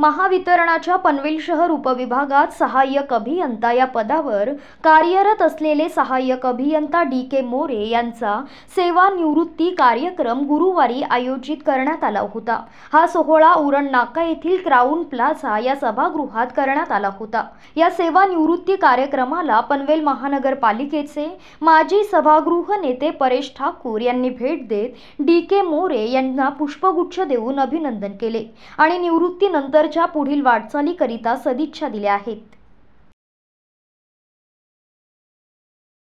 महावितरणाच्या पनवेल शहर उपविभागात सहाय्यक अभियंता या पदावर कार्यरत असलेले सहाय्यक अभियंता डी के मोरे यांचा सेवानिवृत्ती कार्यक्रम गुरुवारी आयोजित करण्यात आला होता हा सोहळा उरण नाका येथील क्राऊन प्लाझा या सभागृहात करण्यात आला होता या सेवानिवृत्ती कार्यक्रमाला पनवेल महानगरपालिकेचे माजी सभागृह नेते परेश ठाकूर यांनी भेट देत डी के मोरे यांना पुष्पगुच्छ देऊन अभिनंदन केले आणि निवृत्तीनंतर च्या पुढील वाटचालीकरिता सदिच्छा दिल्या आहेत